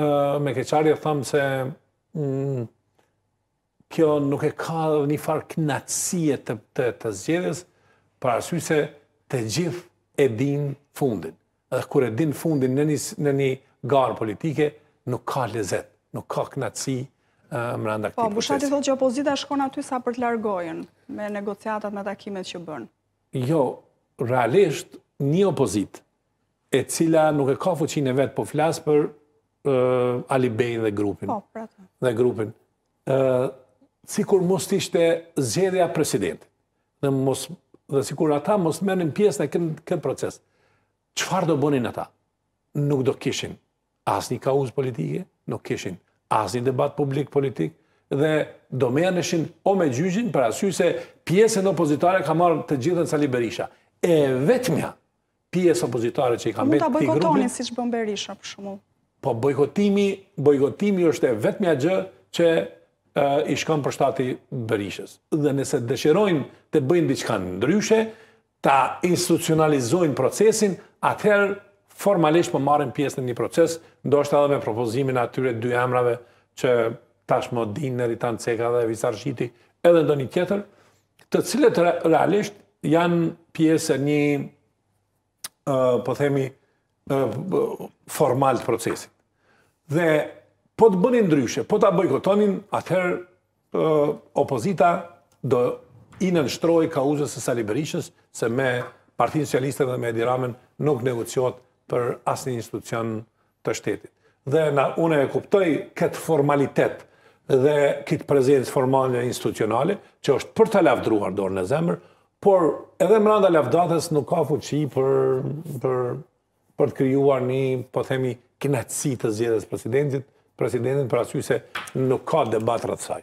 me keqarje thëmë se mm, kjo nuk e ka një farë knatsie të, të, të zgjedhjes, për arsu se të gjithë e din fundin. Dhe kur e din fundin në një, në një garë politike, nuk ka lezet, nuk ka knatsi më randa këti po, procesi. Po, Bushati që opozita shkon aty sa për të largohen me negociatat me takimet që bënë. Jo, realisht, një opozit e cila nuk e ka fuqin e vetë, po flasë për Ali Bejnë dhe grupin. Po, pra Dhe grupin. Si kur mos të ishte zjedhja president, dhe si kur ata mos menin pjesë në këtë proces, qëfar do bonin ata? Nuk do kishin asë një kauzë politike, nuk kishin asë një debat publik politik, dhe do me nëshin o me gjyxin, për asy se pjesën opozitare ka marrë të gjithën sa liberisha. E vetëmja pjesë opozitare që i ka betë të i grubin... Mu të bëjkotoni si që bën Berisha, për shumë? Po bojkotimi, bojkotimi është e vetëmja gjë që e, i shkon për shtati bërishës. Dhe nëse dëshirojnë të bëjnë diçka në ndryshe, ta institucionalizojnë procesin, atëherë formalisht po marrin pjesë në një proces, ndoshta edhe me propozimin atyre dy emrave që tashmë Dinë Ritan Ceka dhe Visarshiti, edhe ndonjë tjetër, të cilët realisht janë pjesë një uh, po themi uh, formal të procesit dhe po të bënin ndryshe, po ta bojkotonin, atëherë opozita do i nënshtrojë kauzës së Sali Berishës se me Partinë Socialiste dhe me Edi nuk negociohet për asnjë institucion të shtetit. Dhe na unë e kuptoj këtë formalitet dhe këtë prezencë formale institucionale që është për ta lavdruar dorën e zemër, por edhe mbrapa lavdatës nuk ka fuqi për për për të krijuar një, po themi, kënaqësi të zgjedhjes presidentit, presidentin për arsye se nuk ka debat rreth saj.